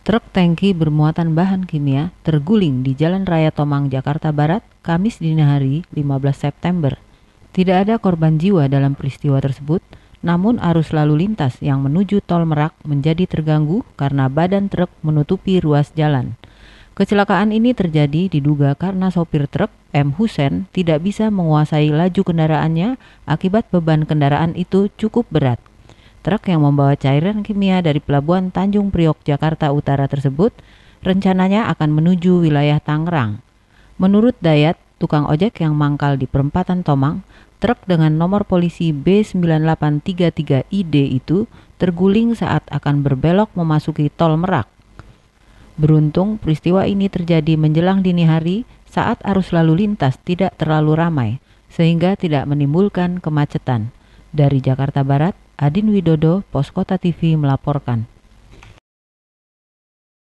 Truk tangki bermuatan bahan kimia terguling di Jalan Raya Tomang, Jakarta Barat, Kamis dini hari 15 September. Tidak ada korban jiwa dalam peristiwa tersebut, namun arus lalu lintas yang menuju tol Merak menjadi terganggu karena badan truk menutupi ruas jalan. Kecelakaan ini terjadi diduga karena sopir truk M. Husen tidak bisa menguasai laju kendaraannya akibat beban kendaraan itu cukup berat. Truk yang membawa cairan kimia dari pelabuhan Tanjung Priok, Jakarta Utara tersebut rencananya akan menuju wilayah Tangerang. Menurut Dayat, tukang ojek yang mangkal di perempatan Tomang, truk dengan nomor polisi B9833ID itu terguling saat akan berbelok memasuki tol Merak. Beruntung, peristiwa ini terjadi menjelang dini hari saat arus lalu lintas tidak terlalu ramai, sehingga tidak menimbulkan kemacetan. Dari Jakarta Barat, Adin Widodo, Poskota TV melaporkan.